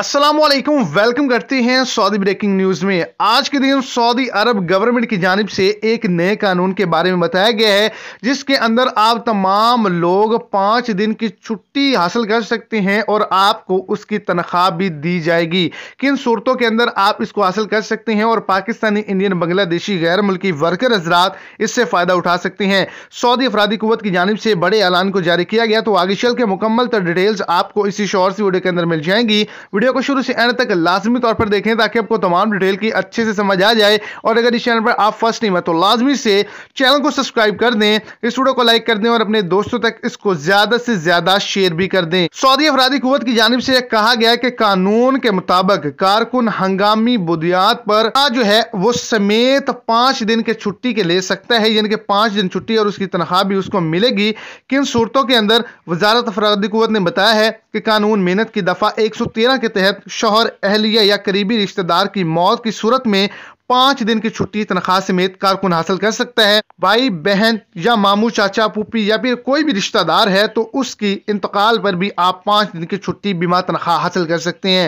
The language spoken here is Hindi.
असलम वेलकम करते हैं सऊदी ब्रेकिंग न्यूज़ में आज के दिन सऊदी अरब गवर्नमेंट की जानब से एक नए कानून के बारे में बताया गया है जिसके अंदर आप तमाम लोग पाँच दिन की छुट्टी हासिल कर सकते हैं और आपको उसकी तनख्वाह भी दी जाएगी किन सूरतों के अंदर आप इसको हासिल कर सकते हैं और पाकिस्तानी इंडियन बांग्लादेशी गैर मुल्की वर्कर हजरात इससे फ़ायदा उठा सकते हैं सऊदी अफराधी कुत की जानब से बड़े ऐलान को जारी किया गया तो आगे चल के मुकम्मल तर डिटेल्स आपको इसी शोर से वीडियो के अंदर मिल जाएंगी वीडियो वीडियो को शुरू से एंड तक लाजमी तौर पर देखें ताकि आपको तमाम डिटेल की अच्छे से समझ आ जाए और अगर इस चैनल पर आप फर्स्ट नहीं है तो लाजमी से चैनल को सब्सक्राइब कर दें इस वीडियो को लाइक कर दें और अपने दोस्तों तक इसको ज्यादा से ज्यादा शेयर भी कर दें सऊदी अफराधी कुत की जानब से कहा गया है कि कानून के मुताबिक कारकुन हंगामी बुनियाद पर जो है वो समेत पांच दिन के छुट्टी के ले सकता है यानी कि पांच दिन छुट्टी और उसकी तनख्वाह भी उसको मिलेगी किन सूरतों के अंदर वजारत अफराधी कुत ने बताया है कि कानून मेहनत की दफा एक सौ तेरह के तहत शोहर अहलिया या करीबी रिश्तेदार की मौत की सूरत में पाँच दिन की छुट्टी तनख्वाह समेत कारकुन हासिल कर सकता है भाई बहन या मामू चाचा पुपी या फिर कोई भी रिश्तेदार है तो उसकी इंतकाल पर भी आप पाँच दिन की छुट्टी बीमा तनख्वाह हासिल कर सकते हैं